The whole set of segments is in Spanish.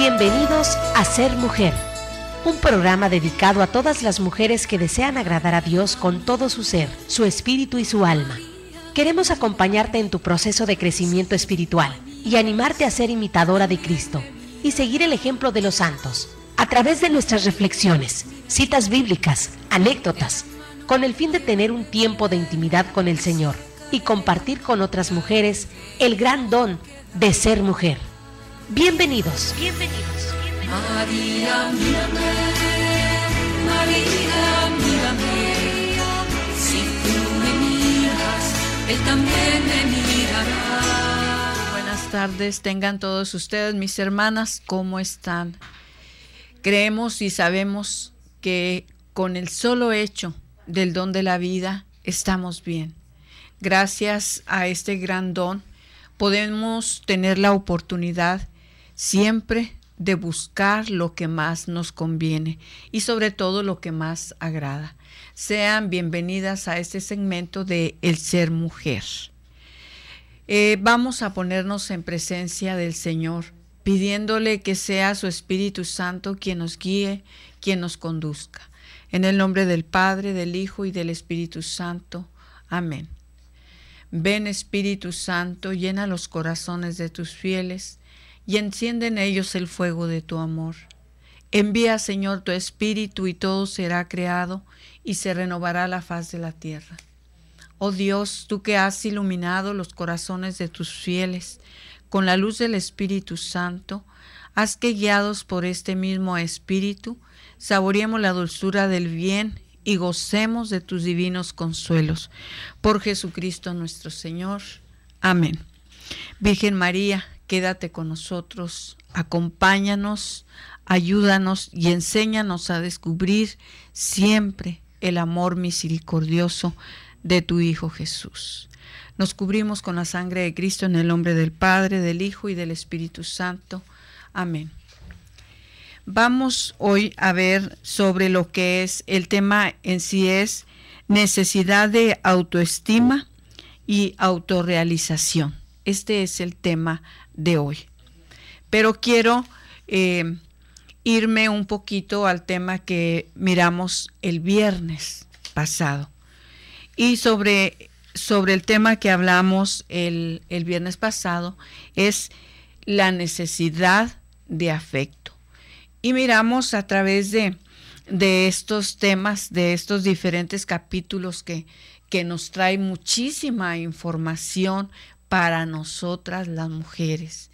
Bienvenidos a Ser Mujer, un programa dedicado a todas las mujeres que desean agradar a Dios con todo su ser, su espíritu y su alma. Queremos acompañarte en tu proceso de crecimiento espiritual y animarte a ser imitadora de Cristo y seguir el ejemplo de los santos a través de nuestras reflexiones, citas bíblicas, anécdotas, con el fin de tener un tiempo de intimidad con el Señor y compartir con otras mujeres el gran don de ser mujer. Bienvenidos. Bienvenidos. María, mírame, María, mírame. Si tú me miras, Él también me mirará. Buenas tardes, tengan todos ustedes, mis hermanas, ¿cómo están? Creemos y sabemos que con el solo hecho del don de la vida estamos bien. Gracias a este gran don podemos tener la oportunidad siempre de buscar lo que más nos conviene y sobre todo lo que más agrada. Sean bienvenidas a este segmento de El Ser Mujer. Eh, vamos a ponernos en presencia del Señor, pidiéndole que sea su Espíritu Santo quien nos guíe, quien nos conduzca. En el nombre del Padre, del Hijo y del Espíritu Santo. Amén. Ven Espíritu Santo, llena los corazones de tus fieles y enciende en ellos el fuego de tu amor. Envía, Señor, tu espíritu y todo será creado y se renovará la faz de la tierra. Oh Dios, tú que has iluminado los corazones de tus fieles con la luz del Espíritu Santo, haz que guiados por este mismo Espíritu, saboreemos la dulzura del bien y gocemos de tus divinos consuelos. Por Jesucristo nuestro Señor. Amén. Virgen María, quédate con nosotros, acompáñanos, ayúdanos y enséñanos a descubrir siempre el amor misericordioso de tu Hijo Jesús. Nos cubrimos con la sangre de Cristo en el nombre del Padre, del Hijo y del Espíritu Santo. Amén. Vamos hoy a ver sobre lo que es el tema en sí es necesidad de autoestima y autorrealización. Este es el tema de hoy. Pero quiero eh, irme un poquito al tema que miramos el viernes pasado y sobre, sobre el tema que hablamos el, el viernes pasado es la necesidad de afecto. Y miramos a través de, de estos temas, de estos diferentes capítulos que, que nos trae muchísima información para nosotras las mujeres.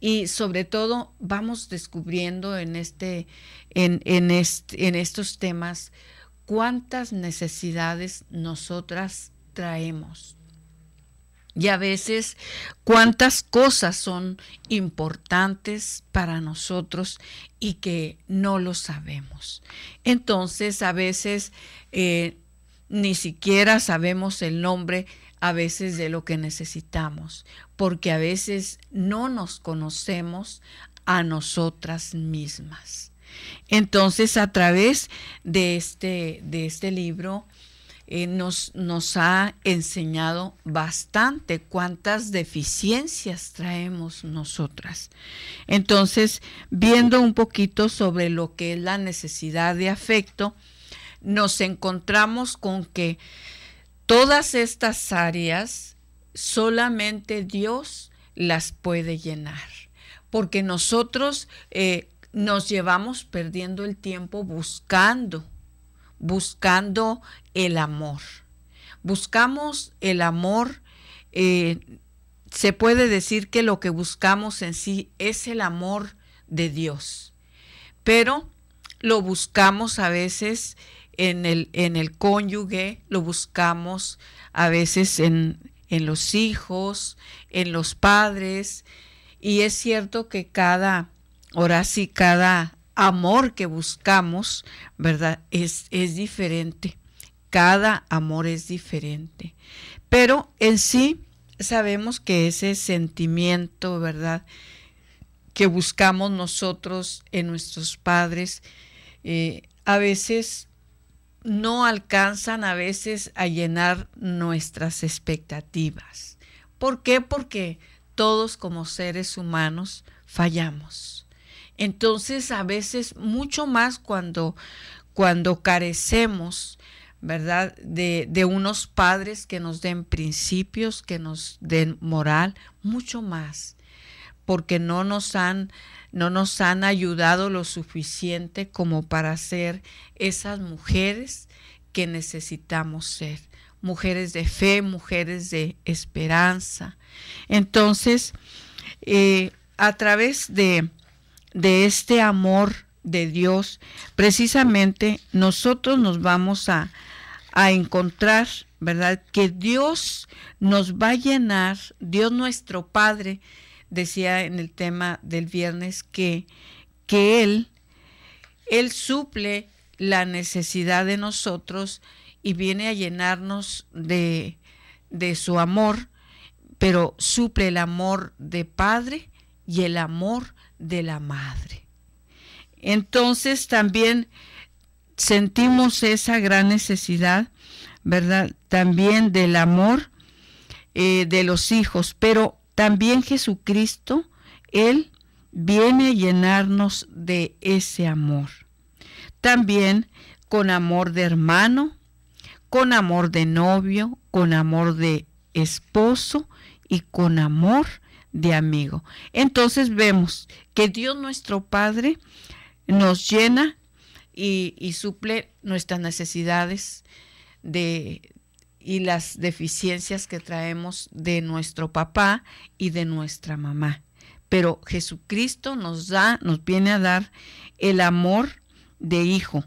Y sobre todo vamos descubriendo en, este, en, en estos temas cuántas necesidades nosotras traemos. Y a veces cuántas cosas son importantes para nosotros y que no lo sabemos. Entonces a veces eh, ni siquiera sabemos el nombre a veces de lo que necesitamos, porque a veces no nos conocemos a nosotras mismas. Entonces, a través de este, de este libro, eh, nos, nos ha enseñado bastante cuántas deficiencias traemos nosotras. Entonces, viendo un poquito sobre lo que es la necesidad de afecto, nos encontramos con que Todas estas áreas solamente Dios las puede llenar, porque nosotros eh, nos llevamos perdiendo el tiempo buscando, buscando el amor. Buscamos el amor, eh, se puede decir que lo que buscamos en sí es el amor de Dios, pero lo buscamos a veces en el, en el cónyuge, lo buscamos a veces en, los hijos, en los padres. Y es cierto que cada, ahora sí, cada amor que buscamos, ¿verdad? Es, es diferente. Cada amor es diferente. Pero en sí sabemos que ese sentimiento, ¿verdad? Que buscamos nosotros en nuestros padres, eh, a veces no alcanzan a veces a llenar nuestras expectativas. ¿Por qué? Porque todos como seres humanos fallamos. Entonces, a veces mucho más cuando cuando carecemos, ¿verdad? De, de, unos padres que nos den principios, que nos den moral, mucho más porque no nos han no nos han ayudado lo suficiente como para ser esas mujeres que necesitamos ser, mujeres de fe, mujeres de esperanza. Entonces, eh, a través de, de este amor de Dios, precisamente nosotros nos vamos a, a encontrar, ¿verdad? Que Dios nos va a llenar, Dios nuestro Padre, decía en el tema del viernes que, que Él, Él suple la necesidad de nosotros y viene a llenarnos de, de su amor, pero suple el amor de Padre y el amor de la Madre. Entonces también sentimos esa gran necesidad, ¿verdad? También del amor eh, de los hijos, pero también Jesucristo, Él viene a llenarnos de ese amor. También con amor de hermano, con amor de novio, con amor de esposo y con amor de amigo. Entonces vemos que Dios nuestro Padre nos llena y, y suple nuestras necesidades de, y las deficiencias que traemos de nuestro papá y de nuestra mamá. Pero Jesucristo nos da, nos viene a dar el amor de hijo,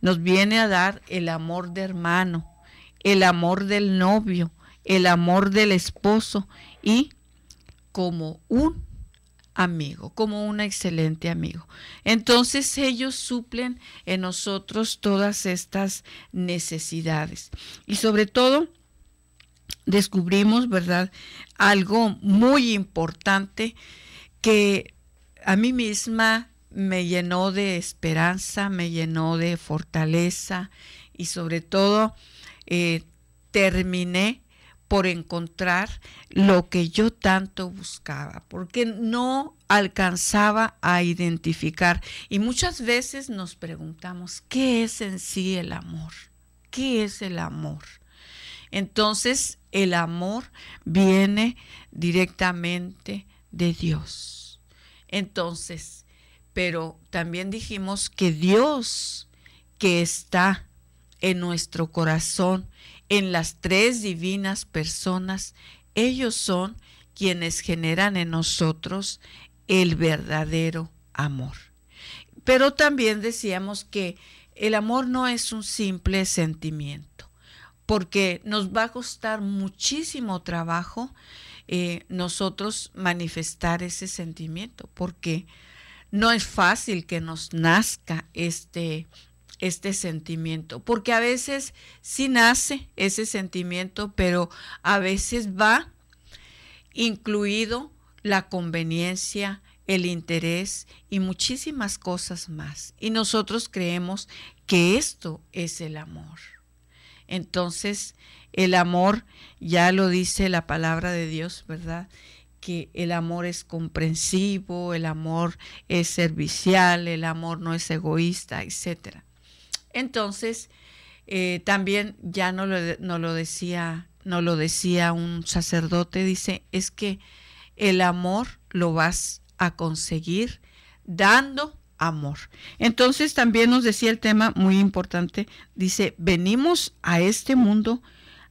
nos viene a dar el amor de hermano, el amor del novio, el amor del esposo y como un amigo, como un excelente amigo. Entonces ellos suplen en nosotros todas estas necesidades. Y sobre todo, descubrimos, ¿verdad? Algo muy importante que a mí misma me llenó de esperanza, me llenó de fortaleza y sobre todo eh, terminé por encontrar lo que yo tanto buscaba, porque no alcanzaba a identificar. Y muchas veces nos preguntamos, ¿qué es en sí el amor? ¿Qué es el amor? Entonces, el amor viene directamente de Dios. Entonces, pero también dijimos que Dios que está en nuestro corazón en las tres divinas personas, ellos son quienes generan en nosotros el verdadero amor. Pero también decíamos que el amor no es un simple sentimiento, porque nos va a costar muchísimo trabajo eh, nosotros manifestar ese sentimiento, porque no es fácil que nos nazca este este sentimiento, porque a veces sí nace ese sentimiento, pero a veces va incluido la conveniencia, el interés y muchísimas cosas más. Y nosotros creemos que esto es el amor. Entonces, el amor, ya lo dice la palabra de Dios, ¿verdad? que el amor es comprensivo, el amor es servicial, el amor no es egoísta, etcétera. Entonces, eh, también ya no lo, no lo decía, no lo decía un sacerdote, dice, es que el amor lo vas a conseguir dando amor. Entonces también nos decía el tema muy importante, dice, venimos a este mundo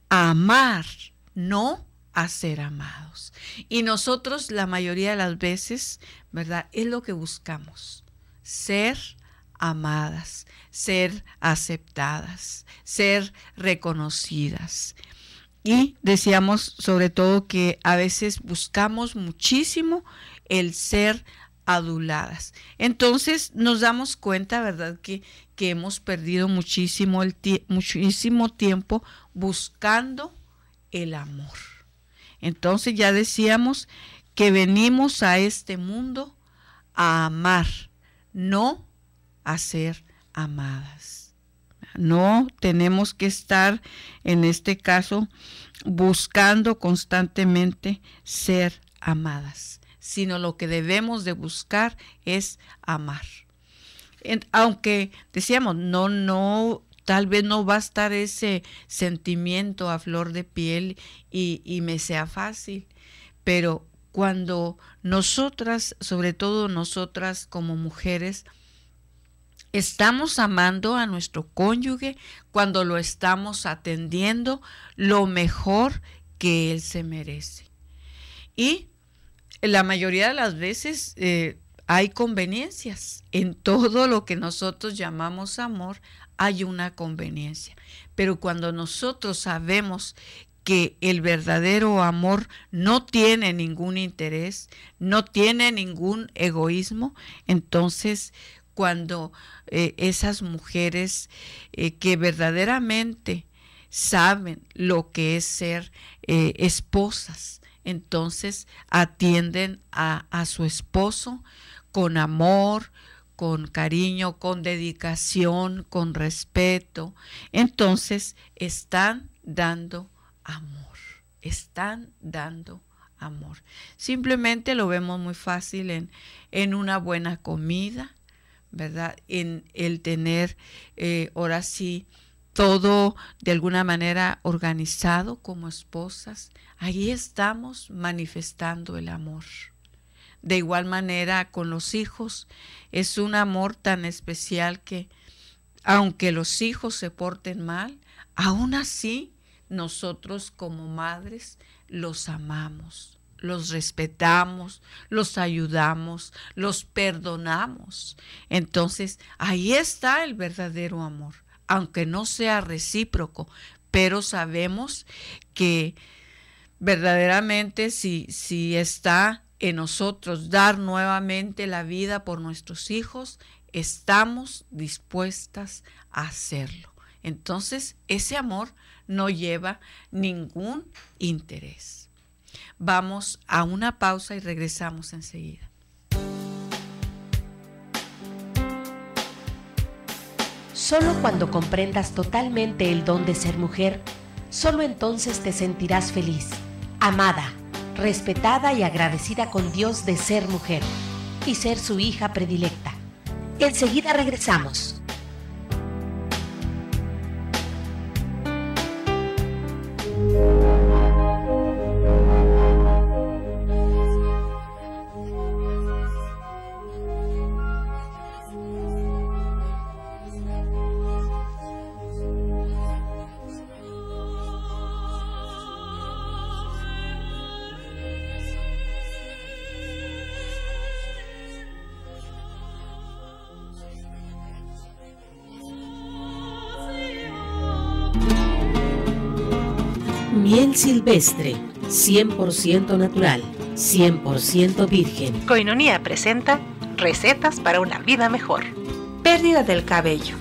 a amar, no a ser amados. Y nosotros la mayoría de las veces, ¿verdad? Es lo que buscamos, ser amadas, ser aceptadas, ser reconocidas. Y decíamos sobre todo que a veces buscamos muchísimo el ser aduladas. Entonces nos damos cuenta, ¿verdad?, que, hemos perdido muchísimo, muchísimo tiempo buscando el amor. Entonces ya decíamos que venimos a este mundo a amar, no a ser amadas. No tenemos que estar, en este caso, buscando constantemente ser amadas, sino lo que debemos de buscar es amar. aunque decíamos, no, no, tal vez no va a estar ese sentimiento a flor de piel y, y me sea fácil, pero cuando nosotras, sobre todo nosotras como mujeres, estamos amando a nuestro cónyuge cuando lo estamos atendiendo lo mejor que él se merece. Y la mayoría de las veces eh, hay conveniencias. En todo lo que nosotros llamamos amor hay una conveniencia. Pero cuando nosotros sabemos que el verdadero amor no tiene ningún interés, no tiene ningún egoísmo, entonces cuando eh, esas mujeres eh, que verdaderamente saben lo que es ser eh, esposas, entonces atienden a, su esposo con amor, con cariño, con dedicación, con respeto. Entonces están dando amor, están dando amor. Simplemente lo vemos muy fácil en una buena comida, ¿verdad? En el tener, eh, ahora sí, todo de alguna manera organizado como esposas, ahí estamos manifestando el amor. De igual manera con los hijos, es un amor tan especial que aunque los hijos se porten mal, aún así nosotros como madres los amamos los respetamos, los ayudamos, los perdonamos. Entonces, ahí está el verdadero amor, aunque no sea recíproco, pero sabemos que verdaderamente si, si está en nosotros dar nuevamente la vida por nuestros hijos, estamos dispuestas a hacerlo. Entonces, ese amor no lleva ningún interés. Vamos a una pausa y regresamos enseguida. Solo cuando comprendas totalmente el don de ser mujer, solo entonces te sentirás feliz, amada, respetada y agradecida con Dios de ser mujer y ser su hija predilecta. Enseguida regresamos. silvestre, 100% natural, 100% virgen. coinonia presenta recetas para una vida mejor. Pérdida del cabello.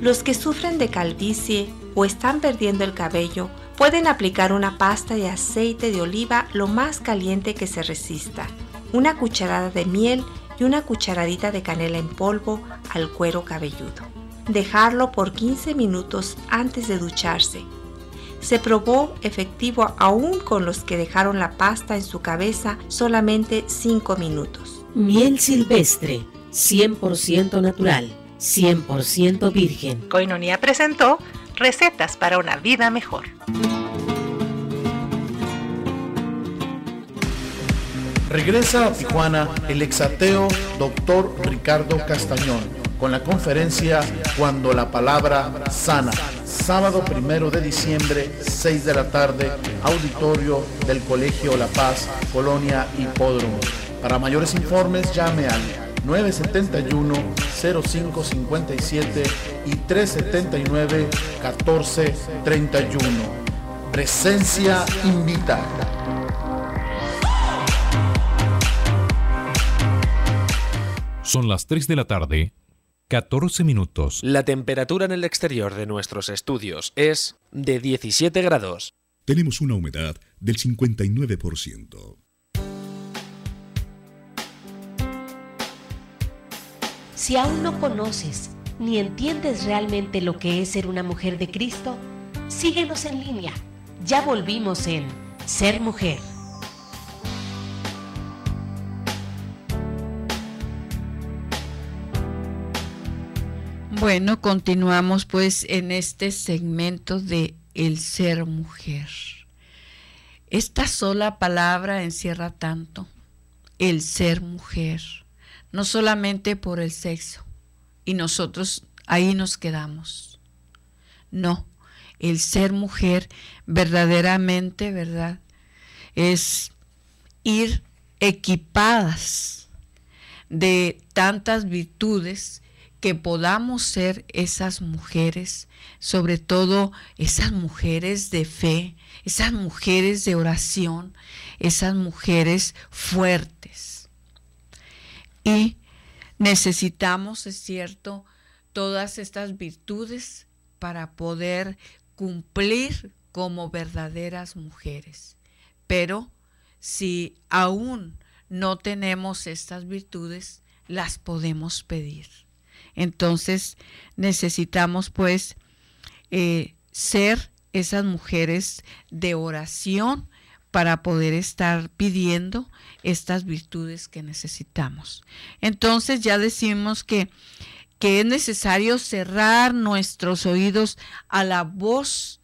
Los que sufren de calvicie o están perdiendo el cabello pueden aplicar una pasta de aceite de oliva lo más caliente que se resista, una cucharada de miel y una cucharadita de canela en polvo al cuero cabelludo. Dejarlo por 15 minutos antes de ducharse se probó efectivo aún con los que dejaron la pasta en su cabeza solamente 5 minutos. Miel silvestre, 100% natural, 100% virgen. Coinonia presentó recetas para una vida mejor. Regresa a Tijuana el exateo doctor Ricardo Castañón con la conferencia Cuando la palabra sana sábado primero de diciembre, 6 de la tarde, auditorio del Colegio La Paz, Colonia Hipódromo. Para mayores informes, llame al 971-0557 y 379-1431. Presencia invitada. Son las 3 de la tarde 14 minutos. La temperatura en el exterior de nuestros estudios es de 17 grados. Tenemos una humedad del 59%. Si aún no conoces ni entiendes realmente lo que es ser una mujer de Cristo, síguenos en línea. Ya volvimos en Ser Mujer. Bueno, continuamos pues en este segmento de el ser mujer. Esta sola palabra encierra tanto, el ser mujer, no solamente por el sexo, y nosotros ahí nos quedamos. No, el ser mujer verdaderamente, ¿verdad? Es ir equipadas de tantas virtudes que podamos ser esas mujeres, sobre todo esas mujeres de fe, esas mujeres de oración, esas mujeres fuertes. Y necesitamos, es cierto, todas estas virtudes para poder cumplir como verdaderas mujeres. Pero si aún no tenemos estas virtudes, las podemos pedir. Entonces necesitamos pues eh, ser esas mujeres de oración para poder estar pidiendo estas virtudes que necesitamos. Entonces ya decimos que, que es necesario cerrar nuestros oídos a la voz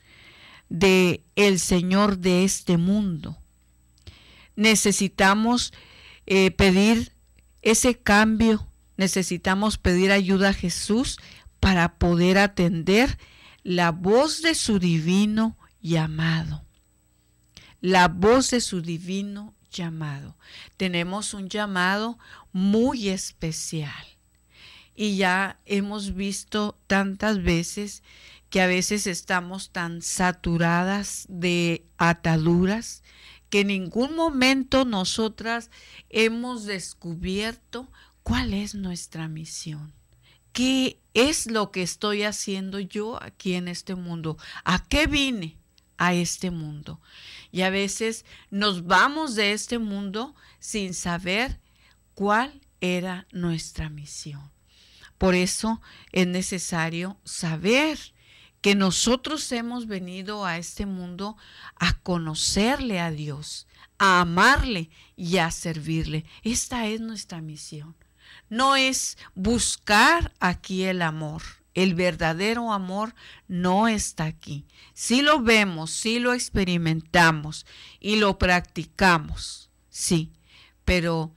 de el Señor de este mundo. Necesitamos eh, pedir ese cambio necesitamos pedir ayuda a Jesús para poder atender la voz de su divino llamado. La voz de su divino llamado. Tenemos un llamado muy especial. Y ya hemos visto tantas veces que a veces estamos tan saturadas de ataduras que en ningún momento nosotras hemos descubierto ¿Cuál es nuestra misión? ¿Qué es lo que estoy haciendo yo aquí en este mundo? ¿A qué vine a este mundo? Y a veces nos vamos de este mundo sin saber cuál era nuestra misión. Por eso es necesario saber que nosotros hemos venido a este mundo a conocerle a Dios, a amarle y a servirle. Esta es nuestra misión no es buscar aquí el amor. El verdadero amor no está aquí. Si lo vemos, si lo experimentamos y lo practicamos, sí, pero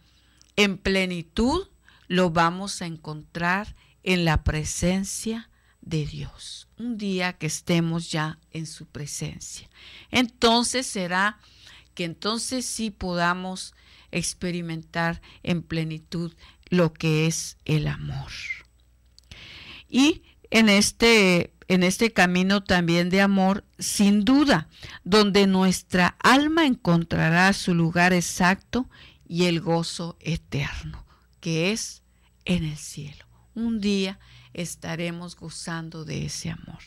en plenitud lo vamos a encontrar en la presencia de Dios. Un día que estemos ya en su presencia. Entonces será que entonces sí podamos experimentar en plenitud lo que es el amor. Y en este, en este camino también de amor, sin duda, donde nuestra alma encontrará su lugar exacto y el gozo eterno, que es en el cielo. Un día estaremos gozando de ese amor.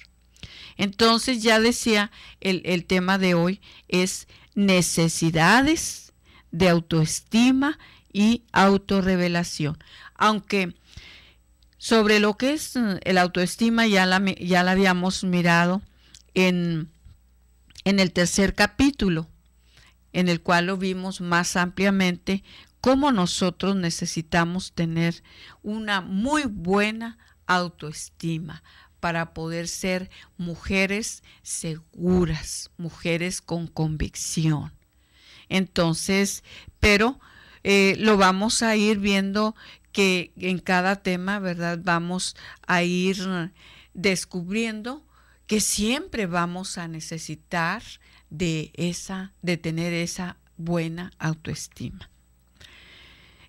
Entonces ya decía, el, el tema de hoy es necesidades de autoestima y autorrevelación. Aunque sobre lo que es mm, el autoestima ya la, ya la habíamos mirado en, en el tercer capítulo, en el cual lo vimos más ampliamente, cómo nosotros necesitamos tener una muy buena autoestima para poder ser mujeres seguras, mujeres con convicción. Entonces, pero eh, lo vamos a ir viendo que en cada tema, ¿verdad? Vamos a ir descubriendo que siempre vamos a necesitar de esa, de tener esa buena autoestima.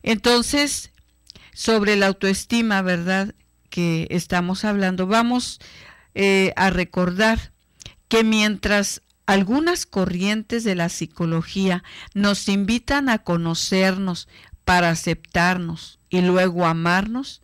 Entonces, sobre la autoestima, ¿verdad? Que estamos hablando, vamos eh, a recordar que mientras algunas corrientes de la psicología nos invitan a conocernos para aceptarnos y luego amarnos.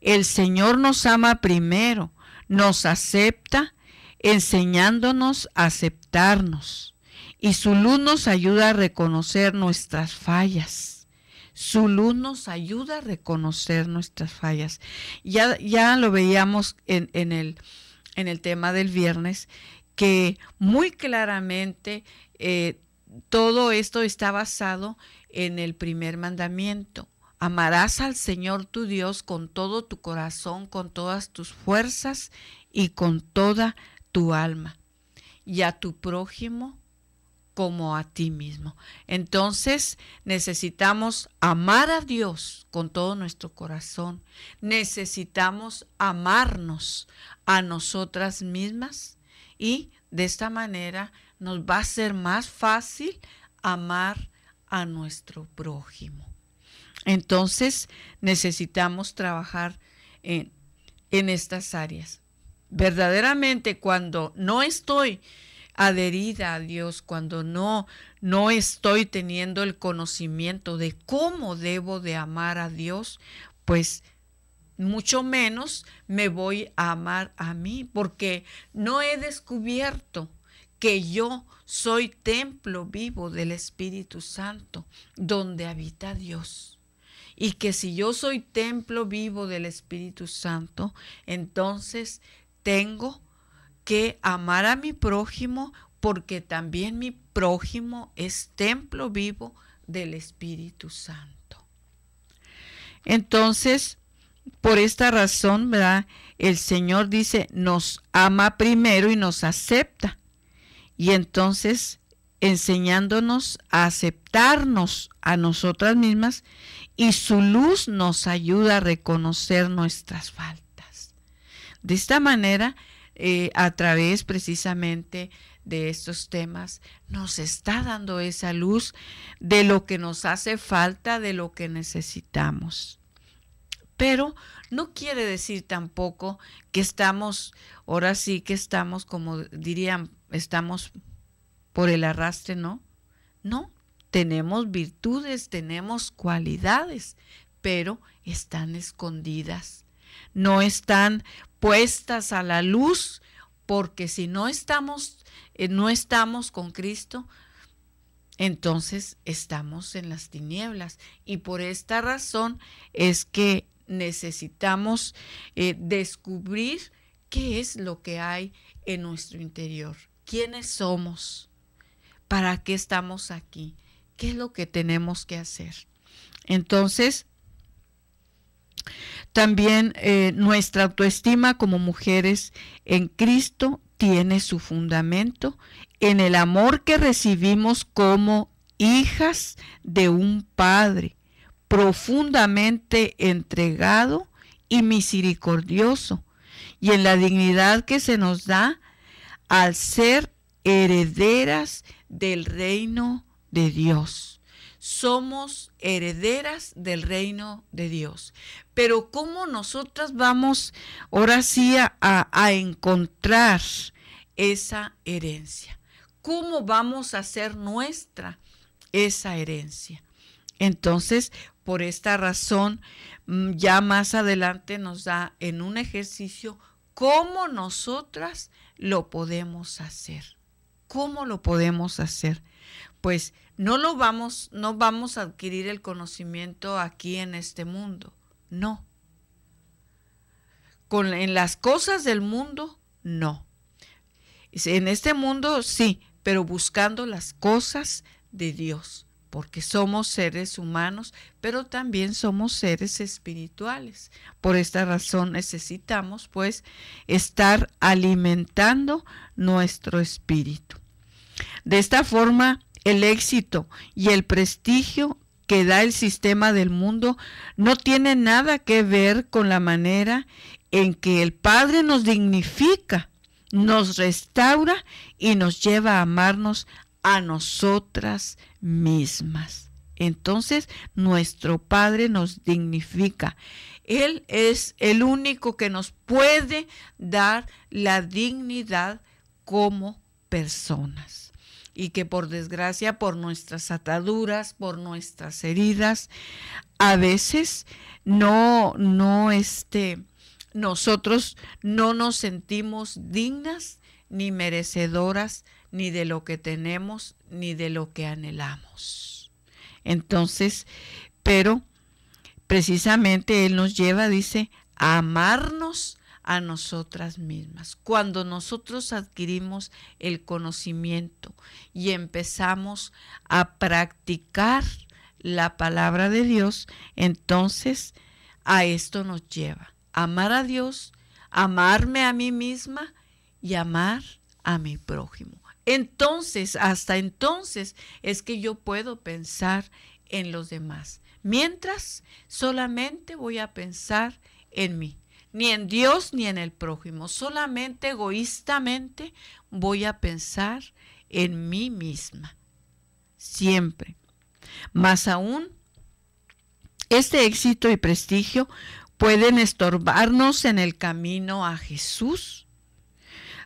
El Señor nos ama primero, nos acepta, enseñándonos a aceptarnos. Y su luz nos ayuda a reconocer nuestras fallas. Su luz nos ayuda a reconocer nuestras fallas. Ya, ya lo veíamos en, el, en el tema del viernes, que muy claramente eh, todo esto está basado en el primer mandamiento. Amarás al Señor tu Dios con todo tu corazón, con todas tus fuerzas y con toda tu alma. Y a tu prójimo como a ti mismo. Entonces necesitamos amar a Dios con todo nuestro corazón. Necesitamos amarnos a nosotras mismas y de esta manera nos va a ser más fácil amar a nuestro prójimo. Entonces necesitamos trabajar en, en estas áreas. Verdaderamente cuando no estoy adherida a Dios, cuando no no estoy teniendo el conocimiento de cómo debo de amar a Dios, pues mucho menos me voy a amar a mí, porque no he descubierto que yo soy templo vivo del Espíritu Santo, donde habita Dios. Y que si yo soy templo vivo del Espíritu Santo, entonces tengo que amar a mi prójimo porque también mi prójimo es templo vivo del Espíritu Santo. Entonces, por esta razón, ¿verdad? El Señor dice, nos ama primero y nos acepta. Y entonces, enseñándonos a aceptarnos a nosotras mismas y su luz nos ayuda a reconocer nuestras faltas. De esta manera, eh, a través precisamente de estos temas, nos está dando esa luz de lo que nos hace falta, de lo que necesitamos. Pero no quiere decir tampoco que estamos, ahora sí que estamos, como dirían, estamos por el arrastre, ¿no? No, tenemos virtudes, tenemos cualidades, pero están escondidas, no están puestas a la luz, porque si no estamos, eh, no estamos con Cristo, entonces estamos en las tinieblas. Y por esta razón es que necesitamos eh, descubrir qué es lo que hay en nuestro interior, quiénes somos, para qué estamos aquí, qué es lo que tenemos que hacer. Entonces, también eh, nuestra autoestima como mujeres en Cristo tiene su fundamento en el amor que recibimos como hijas de un Padre profundamente entregado y misericordioso, y en la dignidad que se nos da al ser herederas del reino de Dios. Somos herederas del reino de Dios. Pero ¿cómo nosotras vamos ahora sí a, a encontrar esa herencia? ¿Cómo vamos a hacer nuestra esa herencia? Entonces, por esta razón, mm, ya más adelante nos da en un ejercicio cómo nosotras lo podemos hacer. ¿Cómo lo podemos hacer? Pues no lo vamos, no vamos a adquirir el conocimiento aquí en este mundo, no. Con, en las cosas del mundo, no. En este mundo sí, pero buscando las cosas de Dios porque somos seres humanos, pero también somos seres espirituales. Por esta razón necesitamos pues estar alimentando nuestro espíritu. De esta forma, el éxito y el prestigio que da el sistema del mundo no tiene nada que ver con la manera en que el Padre nos dignifica, nos restaura y nos lleva a amarnos a nosotras mismas. Entonces nuestro Padre nos dignifica. Él es el único que nos puede dar la dignidad como personas. Y que por desgracia, por nuestras ataduras, por nuestras heridas, a veces no, no, este, nosotros no nos sentimos dignas ni merecedoras ni de lo que tenemos, ni de lo que anhelamos. Entonces, pero precisamente Él nos lleva, dice, a amarnos a nosotras mismas. Cuando nosotros adquirimos el conocimiento y empezamos a practicar la palabra de Dios, entonces a esto nos lleva. Amar a Dios, amarme a mí misma y amar a mi prójimo. Entonces, hasta entonces es que yo puedo pensar en los demás. Mientras, solamente voy a pensar en mí, ni en Dios ni en el prójimo. Solamente egoístamente voy a pensar en mí misma. Siempre. Más aún, este éxito y prestigio pueden estorbarnos en el camino a Jesús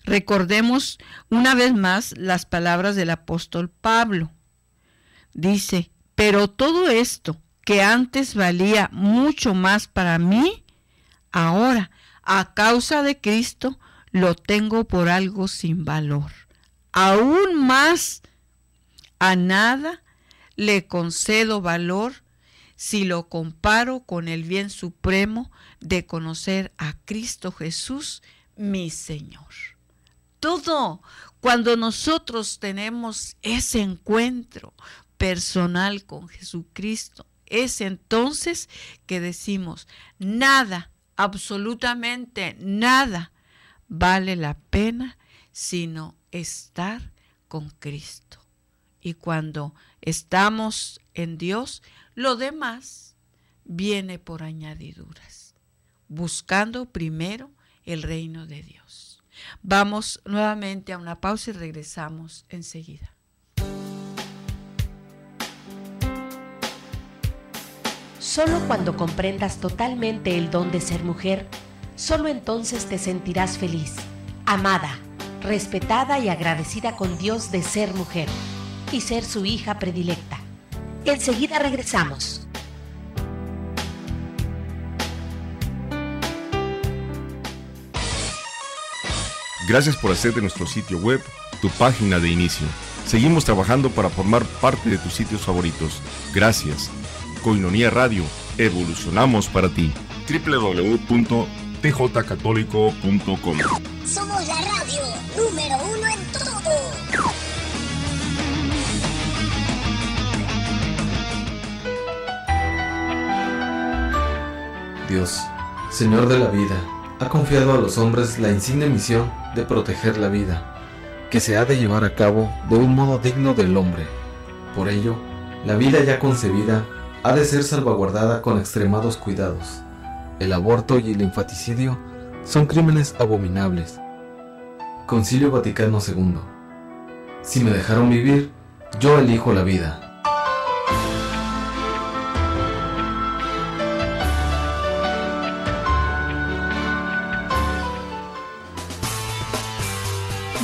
Recordemos una vez más las palabras del apóstol Pablo. Dice, pero todo esto que antes valía mucho más para mí, ahora, a causa de Cristo, lo tengo por algo sin valor. Aún más, a nada le concedo valor si lo comparo con el bien supremo de conocer a Cristo Jesús, mi Señor todo cuando nosotros tenemos ese encuentro personal con Jesucristo. Es entonces que decimos, nada, absolutamente nada vale la pena sino estar con Cristo. Y cuando estamos en Dios, lo demás viene por añadiduras, buscando primero el reino de Dios. Vamos nuevamente a una pausa y regresamos enseguida. Solo cuando comprendas totalmente el don de ser mujer, solo entonces te sentirás feliz, amada, respetada y agradecida con Dios de ser mujer y ser su hija predilecta. Enseguida regresamos. Gracias por hacer de nuestro sitio web tu página de inicio. Seguimos trabajando para formar parte de tus sitios favoritos. Gracias. Coinonía Radio, evolucionamos para ti. www.tjcatolico.com Somos la radio número uno en todo. Dios, Señor de la vida ha confiado a los hombres la insigne misión de proteger la vida, que se ha de llevar a cabo de un modo digno del hombre. Por ello, la vida ya concebida ha de ser salvaguardada con extremados cuidados. El aborto y el infanticidio son crímenes abominables. Concilio Vaticano II. Si me dejaron vivir, yo elijo la vida.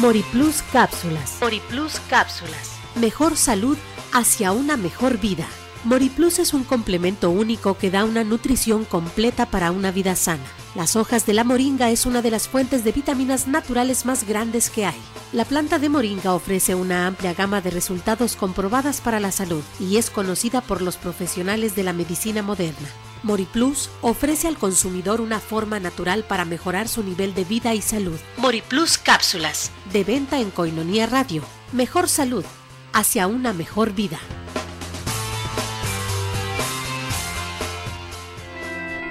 Moriplus Cápsulas. Moriplus Cápsulas. Mejor salud hacia una mejor vida. Moriplus es un complemento único que da una nutrición completa para una vida sana. Las hojas de la moringa es una de las fuentes de vitaminas naturales más grandes que hay. La planta de moringa ofrece una amplia gama de resultados comprobadas para la salud y es conocida por los profesionales de la medicina moderna. MoriPlus ofrece al consumidor una forma natural para mejorar su nivel de vida y salud. MoriPlus Cápsulas, de venta en Coinonía Radio. Mejor salud, hacia una mejor vida.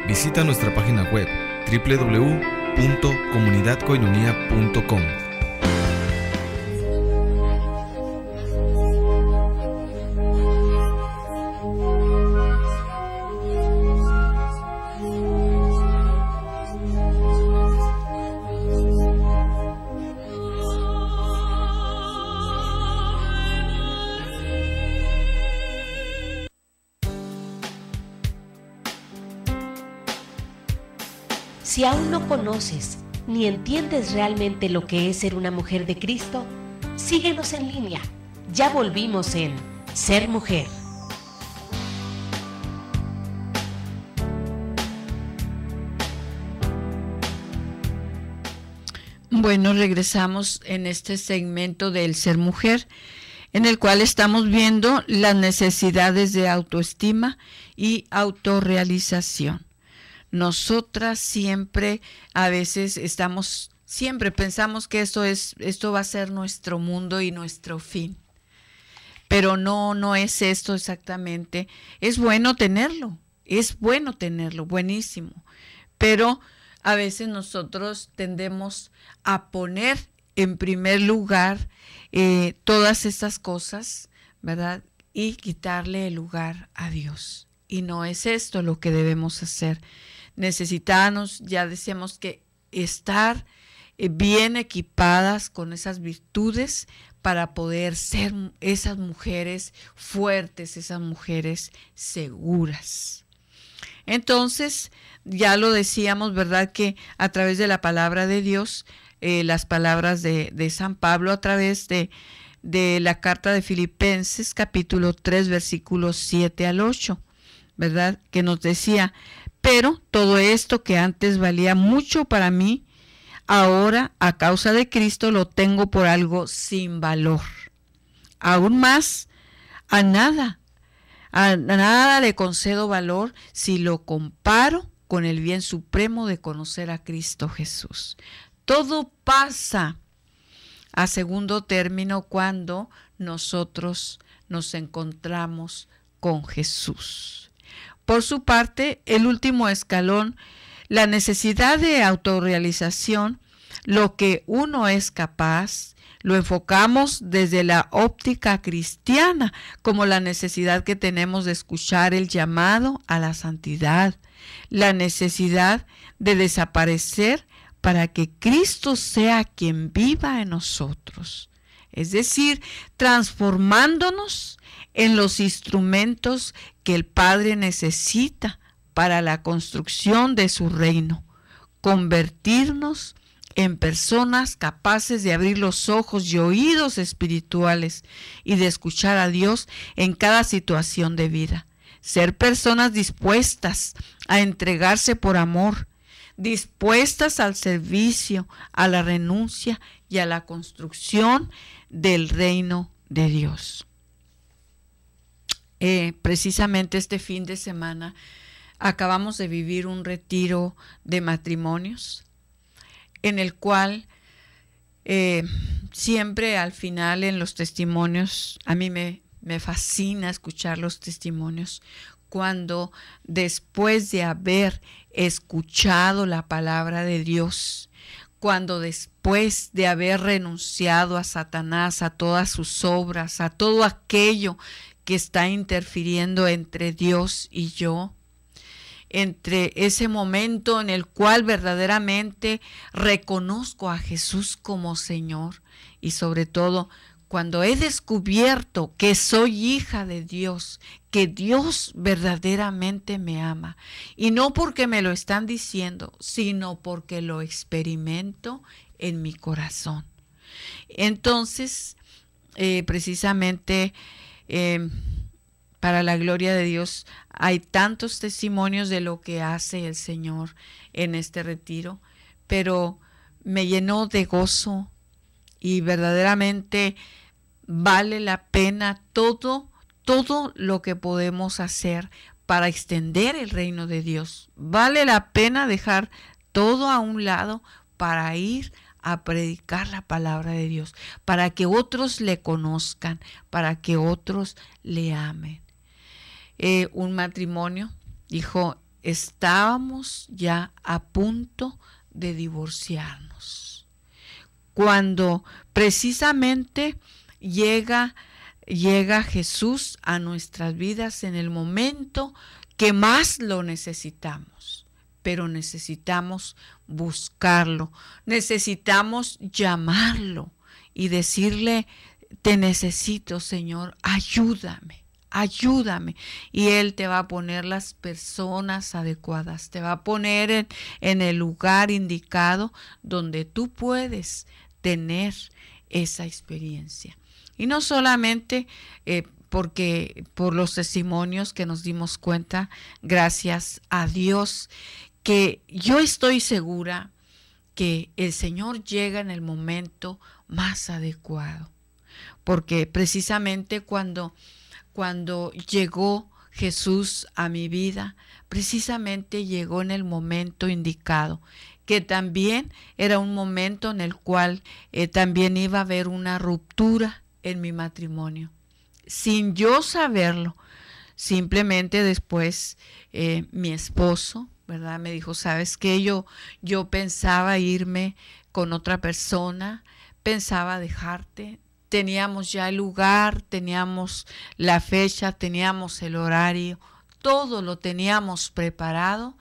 Visita nuestra página web www.comunidadcoinonia.com conoces ni entiendes realmente lo que es ser una mujer de Cristo, síguenos en línea. Ya volvimos en Ser Mujer. Bueno, regresamos en este segmento del Ser Mujer en el cual estamos viendo las necesidades de autoestima y autorrealización nosotras siempre a veces estamos, siempre pensamos que esto es, esto va a ser nuestro mundo y nuestro fin. Pero no, no es esto exactamente. Es bueno tenerlo, es bueno tenerlo, buenísimo. Pero a veces nosotros tendemos a poner en primer lugar eh, todas estas cosas, ¿verdad? Y quitarle el lugar a Dios. Y no es esto lo que debemos hacer necesitamos, ya decíamos que estar eh, bien equipadas con esas virtudes para poder ser esas mujeres fuertes, esas mujeres seguras. Entonces, ya lo decíamos, ¿verdad? Que a través de la palabra de Dios, eh, las palabras de, San Pablo, a través de, de la carta de Filipenses capítulo 3, versículos 7 al 8, ¿verdad? Que nos decía, pero todo esto que antes valía mucho para mí, ahora a causa de Cristo lo tengo por algo sin valor. Aún más, a nada, a nada le concedo valor si lo comparo con el bien supremo de conocer a Cristo Jesús. Todo pasa a segundo término cuando nosotros nos encontramos con Jesús. Por su parte, el último escalón, la necesidad de autorrealización, lo que uno es capaz, lo enfocamos desde la óptica cristiana, como la necesidad que tenemos de escuchar el llamado a la santidad, la necesidad de desaparecer para que Cristo sea quien viva en nosotros, es decir, transformándonos en los instrumentos que el Padre necesita para la construcción de su reino, convertirnos en personas capaces de abrir los ojos y oídos espirituales y de escuchar a Dios en cada situación de vida, ser personas dispuestas a entregarse por amor, dispuestas al servicio, a la renuncia y a la construcción del reino de Dios. Eh, precisamente este fin de semana acabamos de vivir un retiro de matrimonios en el cual eh, siempre al final en los testimonios, a mí me, me fascina escuchar los testimonios, cuando después de haber escuchado la palabra de Dios, cuando después de haber renunciado a Satanás, a todas sus obras, a todo aquello que está interfiriendo entre Dios y yo, entre ese momento en el cual verdaderamente reconozco a Jesús como Señor y sobre todo cuando he descubierto que soy hija de Dios, que Dios verdaderamente me ama. Y no porque me lo están diciendo, sino porque lo experimento en mi corazón. Entonces, eh, precisamente eh, para la gloria de Dios, hay tantos testimonios de lo que hace el Señor en este retiro, pero me llenó de gozo y verdaderamente vale la pena todo, todo lo que podemos hacer para extender el reino de Dios. Vale la pena dejar todo a un lado para ir a predicar la palabra de Dios, para que otros le conozcan, para que otros le amen. Eh, un matrimonio dijo, estábamos ya a punto de divorciarnos. Cuando precisamente llega, llega Jesús a nuestras vidas en el momento que más lo necesitamos pero necesitamos buscarlo, necesitamos llamarlo y decirle, te necesito, Señor, ayúdame, ayúdame. Y Él te va a poner las personas adecuadas, te va a poner en, el lugar indicado donde tú puedes tener esa experiencia. Y no solamente eh, porque por los testimonios que nos dimos cuenta, gracias a Dios que yo estoy segura que el Señor llega en el momento más adecuado, porque precisamente cuando, cuando llegó Jesús a mi vida, precisamente llegó en el momento indicado, que también era un momento en el cual eh, también iba a haber una ruptura en mi matrimonio, sin yo saberlo. Simplemente después eh, mi esposo ¿verdad? Me dijo, ¿sabes qué? Yo, yo pensaba irme con otra persona, pensaba dejarte, teníamos ya el lugar, teníamos la fecha, teníamos el horario, todo lo teníamos preparado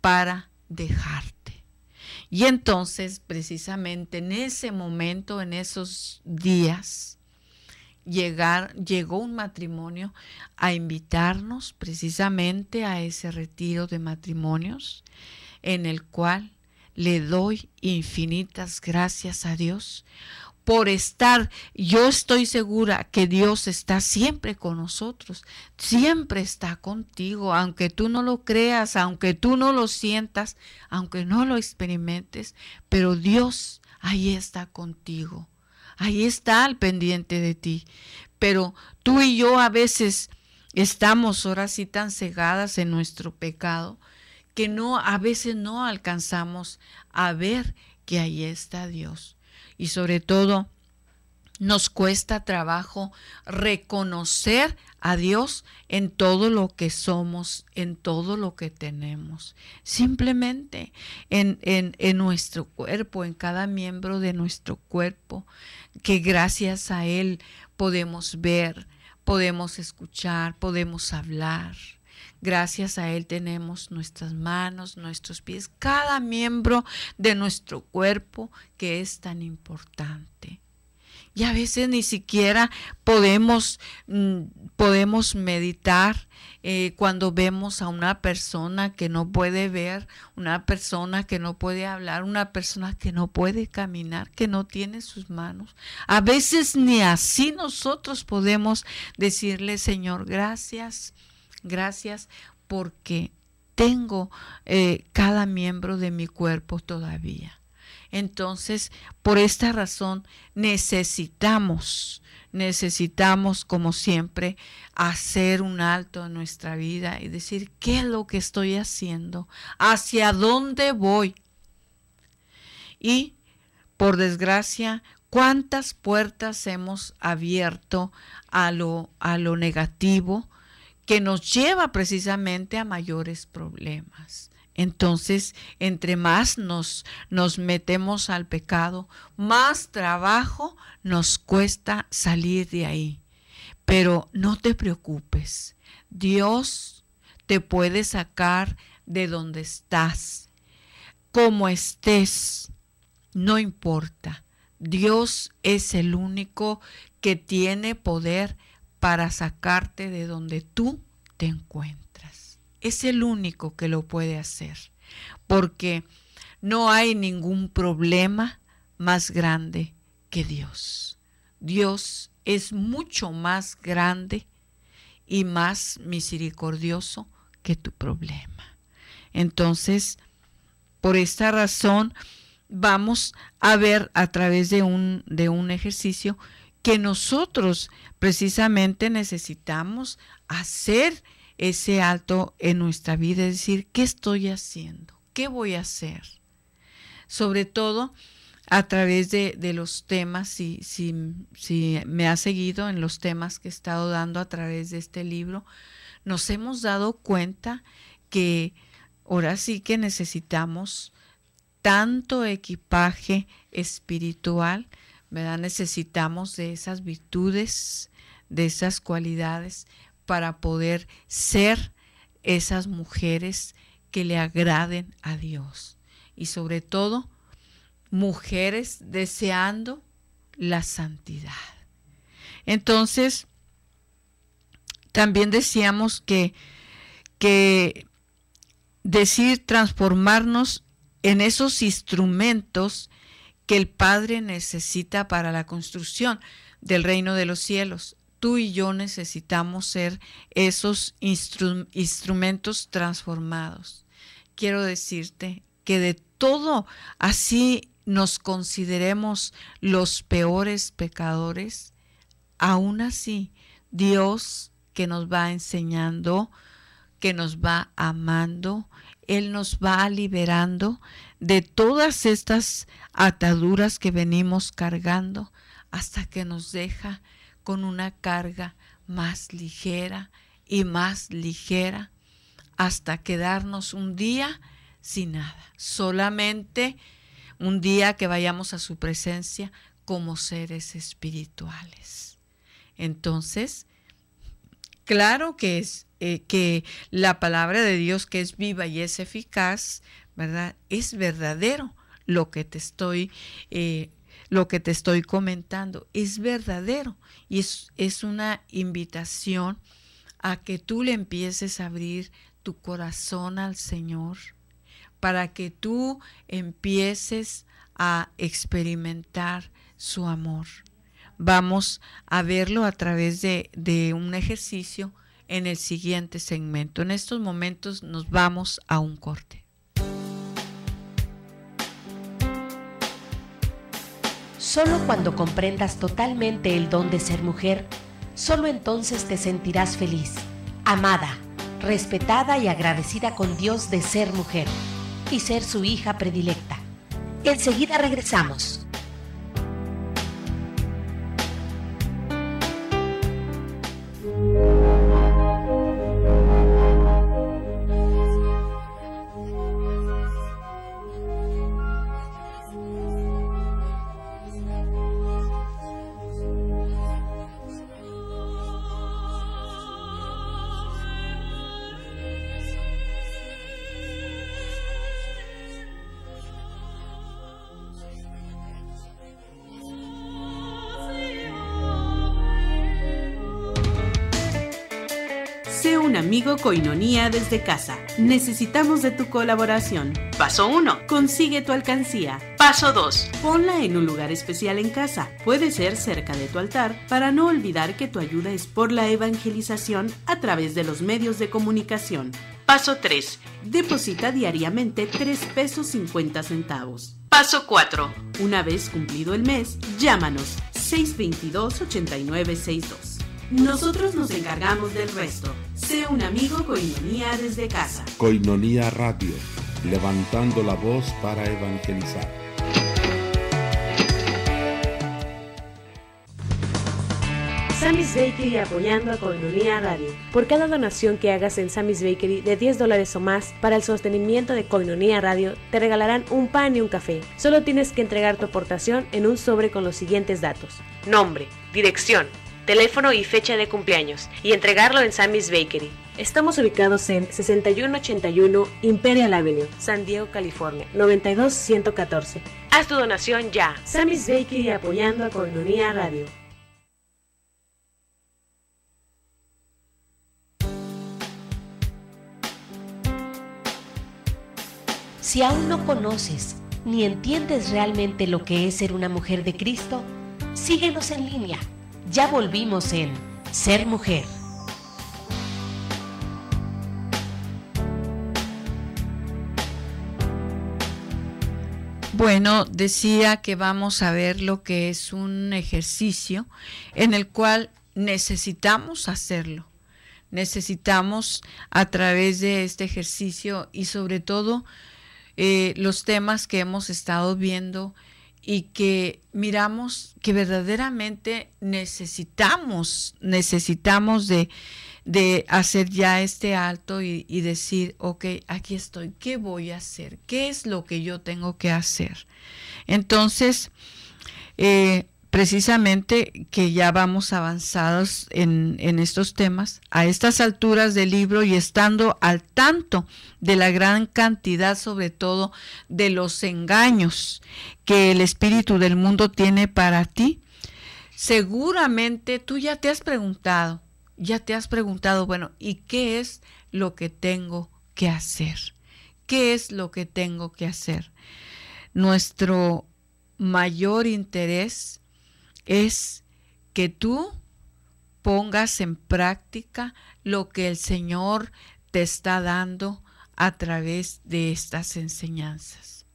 para dejarte. Y entonces, precisamente en ese momento, en esos días, llegar, llegó un matrimonio a invitarnos precisamente a ese retiro de matrimonios en el cual le doy infinitas gracias a Dios por estar. Yo estoy segura que Dios está siempre con nosotros, siempre está contigo, aunque tú no lo creas, aunque tú no lo sientas, aunque no lo experimentes, pero Dios ahí está contigo ahí está al pendiente de ti. Pero tú y yo a veces estamos ahora sí tan cegadas en nuestro pecado que no a veces no alcanzamos a ver que ahí está Dios. Y sobre todo nos cuesta trabajo reconocer a Dios en todo lo que somos, en todo lo que tenemos. Simplemente en, nuestro cuerpo, en cada miembro de nuestro cuerpo, que gracias a Él podemos ver, podemos escuchar, podemos hablar. Gracias a Él tenemos nuestras manos, nuestros pies, cada miembro de nuestro cuerpo que es tan importante y a veces ni siquiera podemos, mm, podemos meditar eh, cuando vemos a una persona que no puede ver, una persona que no puede hablar, una persona que no puede caminar, que no tiene sus manos. A veces ni así nosotros podemos decirle, Señor, gracias, gracias porque tengo eh, cada miembro de mi cuerpo todavía. Entonces, por esta razón necesitamos, necesitamos como siempre hacer un alto en nuestra vida y decir, ¿qué es lo que estoy haciendo? ¿Hacia dónde voy? Y, por desgracia, ¿cuántas puertas hemos abierto a lo, a lo negativo que nos lleva precisamente a mayores problemas? Entonces, entre más nos, nos metemos al pecado, más trabajo nos cuesta salir de ahí. Pero no te preocupes, Dios te puede sacar de donde estás, como estés, no importa. Dios es el único que tiene poder para sacarte de donde tú te encuentras es el único que lo puede hacer, porque no hay ningún problema más grande que Dios. Dios es mucho más grande y más misericordioso que tu problema. Entonces, por esta razón, vamos a ver a través de un, de un ejercicio que nosotros precisamente necesitamos hacer ese alto en nuestra vida, es decir, ¿qué estoy haciendo? ¿Qué voy a hacer? Sobre todo a través de, los temas, si, si, si me ha seguido en los temas que he estado dando a través de este libro, nos hemos dado cuenta que ahora sí que necesitamos tanto equipaje espiritual, ¿verdad? Necesitamos de esas virtudes, de esas cualidades para poder ser esas mujeres que le agraden a Dios. Y sobre todo, mujeres deseando la santidad. Entonces, también decíamos que, que decir transformarnos en esos instrumentos que el Padre necesita para la construcción del reino de los cielos tú y yo necesitamos ser esos instrumentos transformados. Quiero decirte que de todo así nos consideremos los peores pecadores, aún así Dios que nos va enseñando, que nos va amando, Él nos va liberando de todas estas ataduras que venimos cargando hasta que nos deja con una carga más ligera y más ligera hasta quedarnos un día sin nada, solamente un día que vayamos a su presencia como seres espirituales. Entonces, claro que es eh, que la palabra de Dios que es viva y es eficaz, ¿verdad? Es verdadero lo que te estoy eh, lo que te estoy comentando. Es verdadero y es, una invitación a que tú le empieces a abrir tu corazón al Señor, para que tú empieces a experimentar su amor. Vamos a verlo a través de, de un ejercicio en el siguiente segmento. En estos momentos nos vamos a un corte. Solo cuando comprendas totalmente el don de ser mujer, solo entonces te sentirás feliz, amada, respetada y agradecida con Dios de ser mujer y ser su hija predilecta. Enseguida regresamos. Coinonía desde casa. Necesitamos de tu colaboración. Paso 1. Consigue tu alcancía. Paso 2. Ponla en un lugar especial en casa. Puede ser cerca de tu altar para no olvidar que tu ayuda es por la evangelización a través de los medios de comunicación. Paso 3. Deposita diariamente 3 pesos 50 centavos. Paso 4. Una vez cumplido el mes, llámanos 622-8962. Nosotros nos encargamos del resto. Sé un amigo Coinonía desde casa. Coinonía Radio, levantando la voz para evangelizar. Sammy's Bakery apoyando a Coinonía Radio. Por cada donación que hagas en Sammy's Bakery de 10 dólares o más para el sostenimiento de Coinonía Radio, te regalarán un pan y un café. Solo tienes que entregar tu aportación en un sobre con los siguientes datos. Nombre, dirección, teléfono y fecha de cumpleaños y entregarlo en Sammy's Bakery. Estamos ubicados en 6181 Imperial Avenue, San Diego, California, 92114. Haz tu donación ya. Sammy's Bakery apoyando a Colonia Radio. Si aún no conoces ni entiendes realmente lo que es ser una mujer de Cristo, síguenos en línea ya volvimos en Ser Mujer. Bueno, decía que vamos a ver lo que es un ejercicio en el cual necesitamos hacerlo. Necesitamos a través de este ejercicio y sobre todo eh, los temas que hemos estado viendo y que miramos que verdaderamente necesitamos, necesitamos de, de hacer ya este alto y, decir, ok, aquí estoy, ¿qué voy a hacer? ¿Qué es lo que yo tengo que hacer? Entonces, eh, precisamente que ya vamos avanzados en, estos temas, a estas alturas del libro y estando al tanto de la gran cantidad, sobre todo, de los engaños que el espíritu del mundo tiene para ti, seguramente tú ya te has preguntado, ya te has preguntado, bueno, ¿y qué es lo que tengo que hacer? ¿Qué es lo que tengo que hacer? Nuestro mayor interés es que tú pongas en práctica lo que el Señor te está dando a través de estas enseñanzas.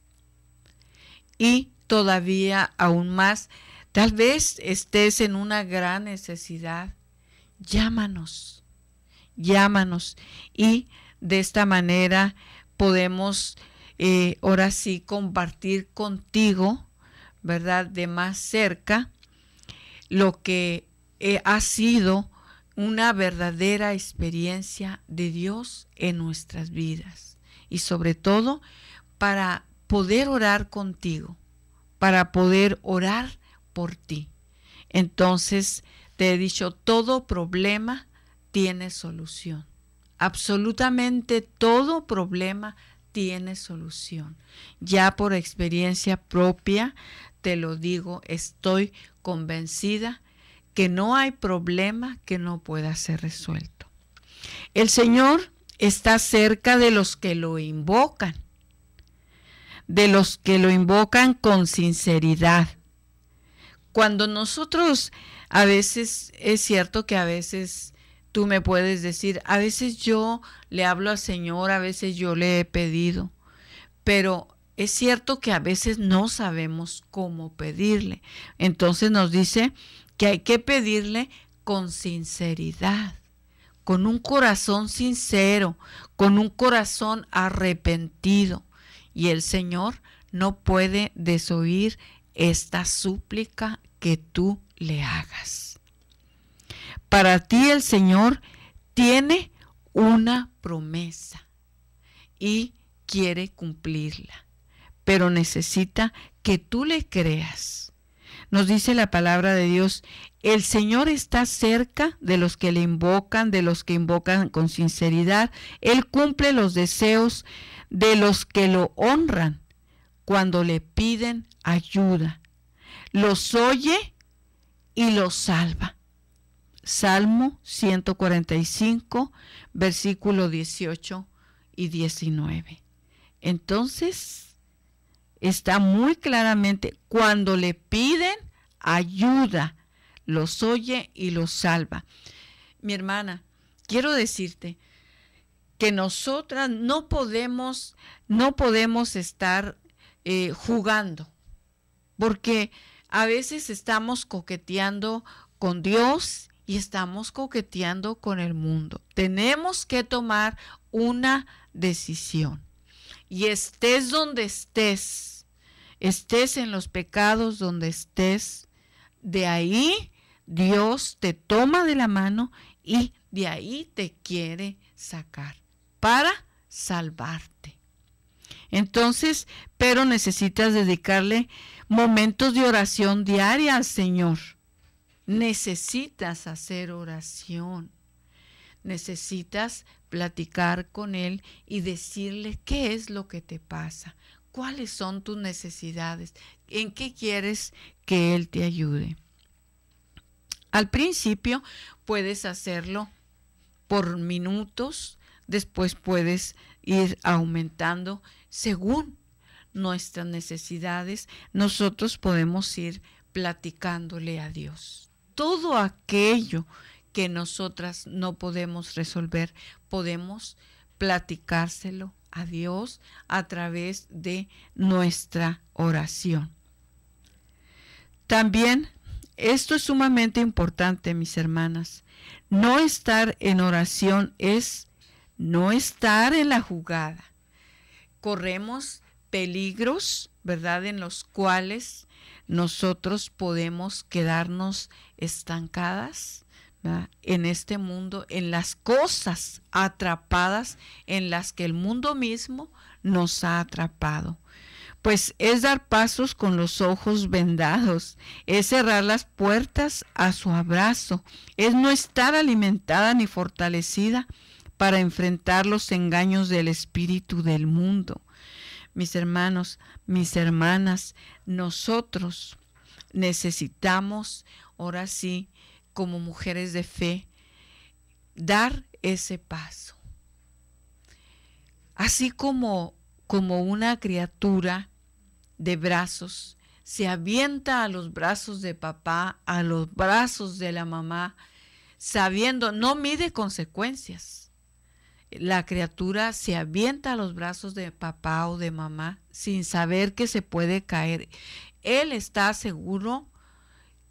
Y todavía aún más, tal vez estés en una gran necesidad, llámanos, llámanos. Y de esta manera podemos eh, ahora sí compartir contigo, ¿verdad? De más cerca lo que eh, ha sido una verdadera experiencia de Dios en nuestras vidas y sobre todo para poder orar contigo, para poder orar por ti. Entonces, te he dicho, todo problema tiene solución. Absolutamente todo problema tiene solución. Ya por experiencia propia, te lo digo, estoy convencida que no hay problema que no pueda ser resuelto. El Señor está cerca de los que lo invocan, de los que lo invocan con sinceridad. Cuando nosotros a veces, es cierto que a veces tú me puedes decir, a veces yo le hablo al Señor, a veces yo le he pedido, pero es cierto que a veces no sabemos cómo pedirle. Entonces nos dice que hay que pedirle con sinceridad, con un corazón sincero, con un corazón arrepentido. Y el Señor no puede desoír esta súplica que tú le hagas. Para ti el Señor tiene una promesa y quiere cumplirla, pero necesita que tú le creas. Nos dice la palabra de Dios, el Señor está cerca de los que le invocan, de los que invocan con sinceridad. Él cumple los deseos de los que lo honran cuando le piden ayuda. Los oye y los salva. Salmo 145, versículo 18 y 19. Entonces, está muy claramente, cuando le piden ayuda, los oye y los salva. Mi hermana, quiero decirte que nosotras no podemos, no podemos estar eh, jugando, porque a veces estamos coqueteando con Dios y estamos coqueteando con el mundo. Tenemos que tomar una decisión. Y estés donde estés, estés en los pecados donde estés, de ahí Dios te toma de la mano y de ahí te quiere sacar para salvarte. Entonces, pero necesitas dedicarle momentos de oración diaria al Señor necesitas hacer oración, necesitas platicar con Él y decirle qué es lo que te pasa, cuáles son tus necesidades, en qué quieres que Él te ayude. Al principio puedes hacerlo por minutos, después puedes ir aumentando según nuestras necesidades, nosotros podemos ir platicándole a Dios todo aquello que nosotras no podemos resolver, podemos platicárselo a Dios a través de nuestra oración. También, esto es sumamente importante, mis hermanas, no estar en oración es no estar en la jugada. Corremos peligros, ¿verdad? En los cuales nosotros podemos quedarnos estancadas en este mundo, en las cosas atrapadas en las que el mundo mismo nos ha atrapado. Pues es dar pasos con los ojos vendados, es cerrar las puertas a su abrazo, es no estar alimentada ni fortalecida para enfrentar los engaños del espíritu del mundo mis hermanos, mis hermanas, nosotros necesitamos, ahora sí, como mujeres de fe, dar ese paso. Así como, como una criatura de brazos se avienta a los brazos de papá, a los brazos de la mamá, sabiendo, no mide consecuencias la criatura se avienta a los brazos de papá o de mamá sin saber que se puede caer. Él está seguro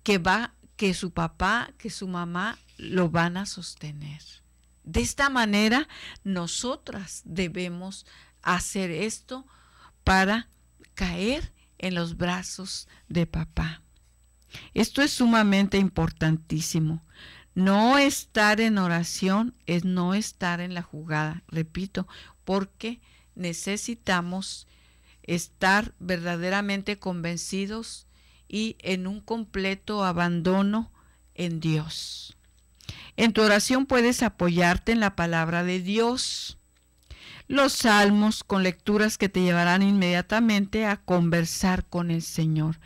que va que su papá, que su mamá lo van a sostener. De esta manera nosotras debemos hacer esto para caer en los brazos de papá. Esto es sumamente importantísimo. No estar en oración es no estar en la jugada, repito, porque necesitamos estar verdaderamente convencidos y en un completo abandono en Dios. En tu oración puedes apoyarte en la palabra de Dios, los salmos con lecturas que te llevarán inmediatamente a conversar con el Señor.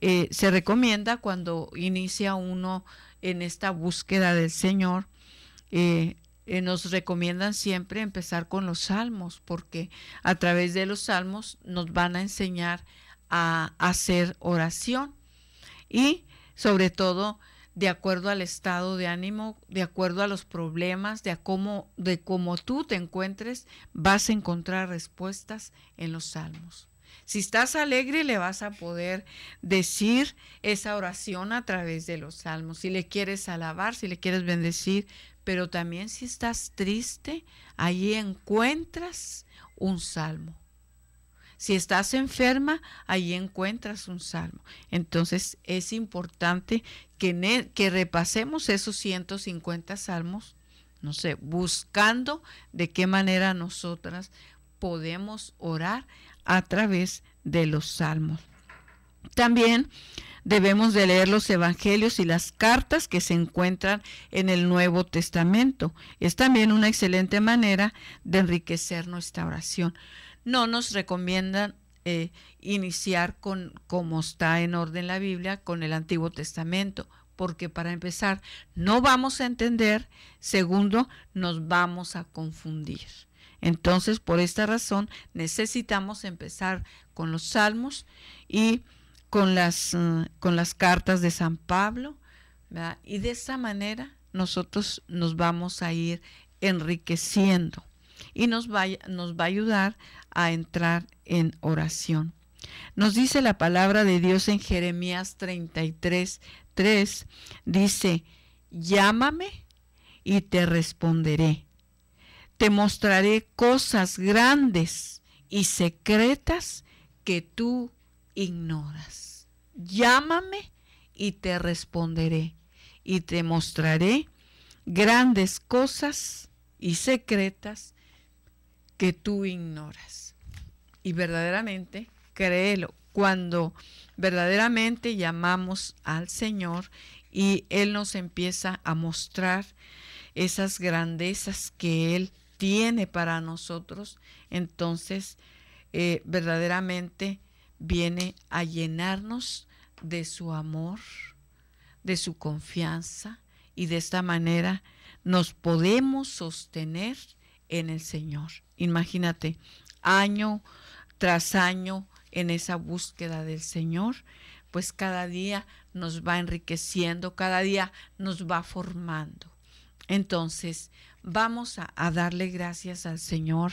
Eh, se recomienda cuando inicia uno en esta búsqueda del Señor, eh, eh, nos recomiendan siempre empezar con los salmos, porque a través de los salmos nos van a enseñar a hacer oración y sobre todo de acuerdo al estado de ánimo, de acuerdo a los problemas, de cómo tú te encuentres, vas a encontrar respuestas en los salmos. Si estás alegre, le vas a poder decir esa oración a través de los salmos. Si le quieres alabar, si le quieres bendecir, pero también si estás triste, allí encuentras un salmo. Si estás enferma, allí encuentras un salmo. Entonces es importante que, repasemos esos 150 salmos, no sé, buscando de qué manera nosotras podemos orar a través de los salmos. También debemos de leer los evangelios y las cartas que se encuentran en el Nuevo Testamento. Es también una excelente manera de enriquecer nuestra oración. No nos recomiendan eh, iniciar con, como está en orden la Biblia, con el Antiguo Testamento, porque para empezar, no vamos a entender, segundo, nos vamos a confundir. Entonces, por esta razón, necesitamos empezar con los salmos y con las, mm, con las cartas de San Pablo, y de esa manera nosotros nos vamos a ir enriqueciendo y nos va, nos va a ayudar a entrar en oración. Nos dice la palabra de Dios en Jeremías 33, 3, dice, llámame y te responderé te mostraré cosas grandes y secretas que tú ignoras. Llámame y te responderé y te mostraré grandes cosas y secretas que tú ignoras. Y verdaderamente, créelo, cuando verdaderamente llamamos al Señor y Él nos empieza a mostrar esas grandezas que Él tiene para nosotros, entonces eh, verdaderamente viene a llenarnos de su amor, de su confianza y de esta manera nos podemos sostener en el Señor. Imagínate, año tras año en esa búsqueda del Señor, pues cada día nos va enriqueciendo, cada día nos va formando. Entonces, Vamos a, darle gracias al Señor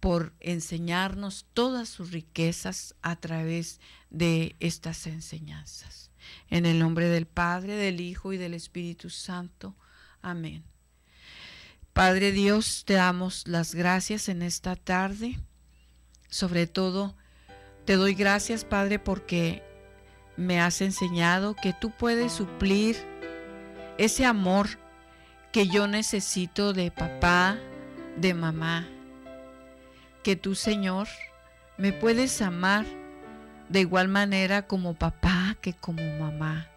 por enseñarnos todas sus riquezas a través de estas enseñanzas. En el nombre del Padre, del Hijo y del Espíritu Santo. Amén. Padre Dios, te damos las gracias en esta tarde. Sobre todo, te doy gracias, Padre, porque me has enseñado que tú puedes suplir ese amor que yo necesito de papá, de mamá, que tú, Señor, me puedes amar de igual manera como papá que como mamá.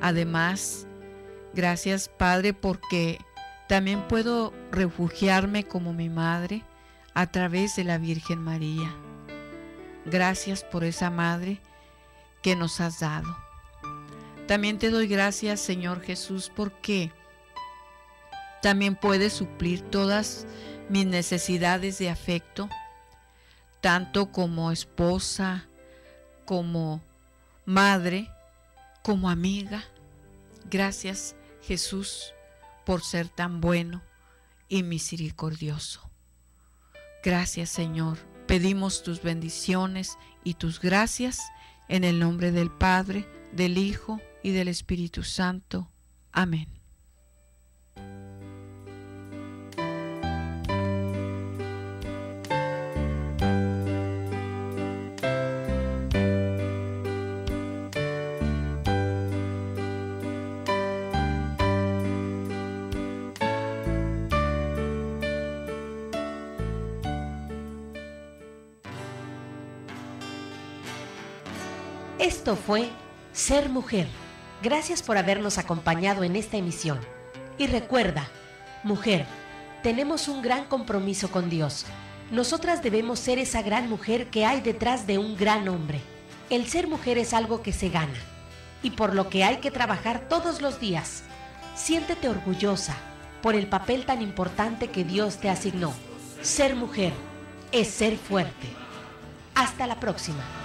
Además, gracias Padre porque también puedo refugiarme como mi madre a través de la Virgen María. Gracias por esa madre que nos has dado. También te doy gracias, Señor Jesús, porque también puede suplir todas mis necesidades de afecto, tanto como esposa, como madre, como amiga. Gracias Jesús por ser tan bueno y misericordioso. Gracias Señor. Pedimos tus bendiciones y tus gracias en el nombre del Padre, del Hijo y del Espíritu Santo. Amén. fue Ser Mujer. Gracias por habernos acompañado en esta emisión. Y recuerda, mujer, tenemos un gran compromiso con Dios. Nosotras debemos ser esa gran mujer que hay detrás de un gran hombre. El ser mujer es algo que se gana y por lo que hay que trabajar todos los días. Siéntete orgullosa por el papel tan importante que Dios te asignó. Ser mujer es ser fuerte. Hasta la próxima.